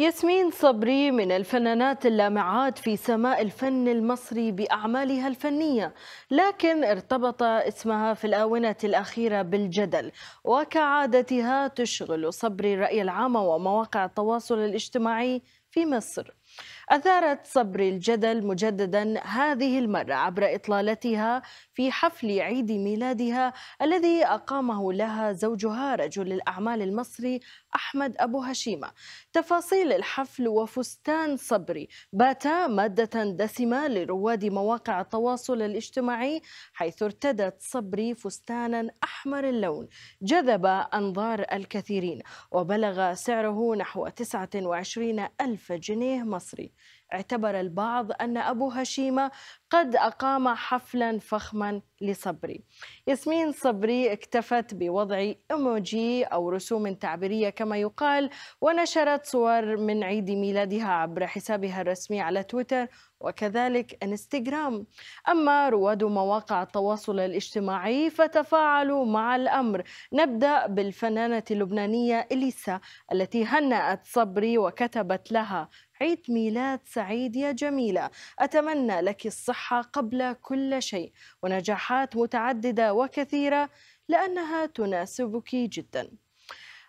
ياسمين صبري من الفنانات اللامعات في سماء الفن المصري بأعمالها الفنية لكن ارتبط اسمها في الآونة الأخيرة بالجدل وكعادتها تشغل صبري الرأي العام ومواقع التواصل الاجتماعي في مصر أثارت صبري الجدل مجددا هذه المرة عبر إطلالتها في حفل عيد ميلادها الذي أقامه لها زوجها رجل الأعمال المصري أحمد أبو هشيمة تفاصيل الحفل وفستان صبري باتا مادة دسمة لرواد مواقع التواصل الاجتماعي حيث ارتدت صبري فستانا أحمر اللون جذب أنظار الكثيرين وبلغ سعره نحو 29 ألف ألف جنيه مصري اعتبر البعض أن أبو هشيمة قد أقام حفلا فخما لصبري ياسمين صبري اكتفت بوضع إيموجي أو رسوم تعبيرية كما يقال ونشرت صور من عيد ميلادها عبر حسابها الرسمي على تويتر وكذلك انستغرام أما رواد مواقع التواصل الاجتماعي فتفاعلوا مع الأمر نبدأ بالفنانة اللبنانية إليسا التي هنأت صبري وكتبت لها عيد ميلاد سعيد يا جميلة أتمنى لك الصحة قبل كل شيء ونجاحات متعددة وكثيرة لأنها تناسبك جداً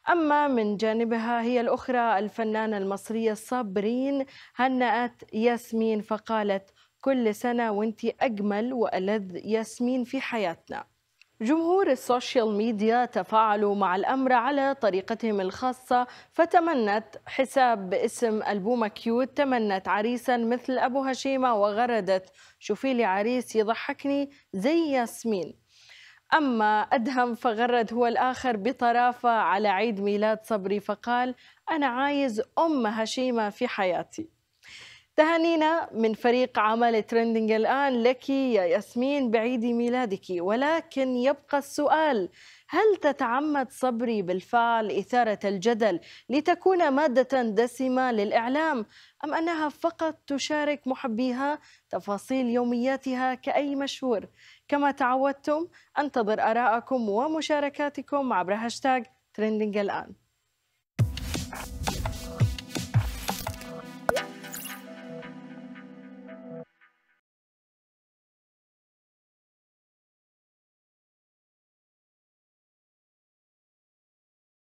أما من جانبها هي الأخرى الفنانة المصرية صابرين هنأت ياسمين فقالت كل سنة وانت أجمل وألذ ياسمين في حياتنا جمهور السوشيال ميديا تفاعلوا مع الأمر على طريقتهم الخاصة فتمنت حساب باسم ألبومة كيوت تمنت عريسا مثل أبو هشيمة وغردت شوفي لي عريس يضحكني زي ياسمين أما أدهم فغرد هو الآخر بطرافة على عيد ميلاد صبري فقال أنا عايز أم هشيمة في حياتي تهانينا من فريق عمل ترندنج الآن لك يا ياسمين بعيد ميلادك ولكن يبقى السؤال هل تتعمد صبري بالفعل إثارة الجدل لتكون مادة دسمة للإعلام أم أنها فقط تشارك محبيها تفاصيل يومياتها كأي مشهور كما تعودتم أنتظر آراءكم ومشاركاتكم عبر هاشتاغ ترندنج الآن